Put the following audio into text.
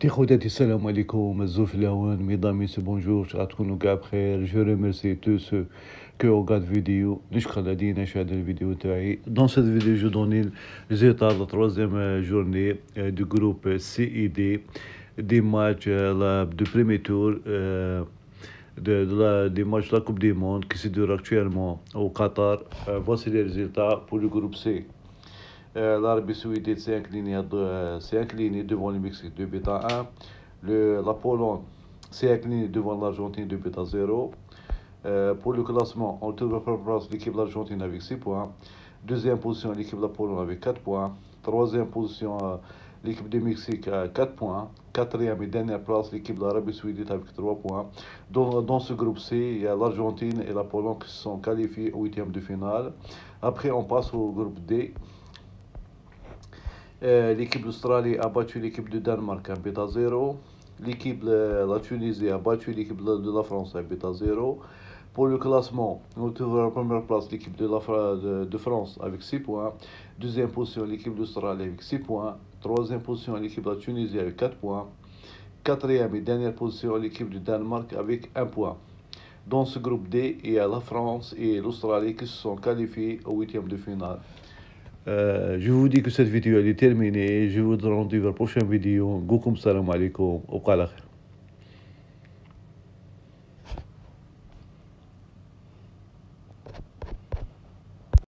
je remercie tous ceux qui la vidéo dans cette vidéo je donne les résultats de la troisième euh, journée euh, du groupe CID des matchs euh, de premier tour des matchs de la coupe du monde qui se dure actuellement au Qatar voici les résultats pour le groupe C L'Arabie Saoudite s'est inclinée, devant le Mexique 2 buts 1. Le, la Pologne s'est inclinée devant l'Argentine 2 buts 0. Euh, pour le classement, en première place, l'équipe de l'Argentine avec 6 points. Deuxième position, l'équipe de la Pologne avec 4 points. Troisième position, euh, l'équipe du Mexique avec 4 points. Quatrième et dernière place, l'équipe de l'Arabie Saoudite avec 3 points. Dans, ce groupe C, il y a l'Argentine et la Pologne qui se sont qualifiés au huitième de finale. Après, on passe au groupe D. Euh, l'équipe d'Australie a battu l'équipe de Danemark 1 0. L'équipe de la Tunisie a battu l'équipe de la France 1 0. Pour le classement, nous trouvons la première place l'équipe de, la, de, France avec 6 points. Deuxième position, l'équipe d'Australie avec 6 points. Troisième position, l'équipe de la Tunisie avec 4 points. Quatrième et dernière position, l'équipe du Danemark avec 1 point. Dans ce groupe D, il y a la France et l'Australie qui se sont qualifiés au huitième de finale. Euh, je vous dis que cette vidéo est terminée. Je vous donne rendez-vous la prochaine vidéo. Goukoum salam Au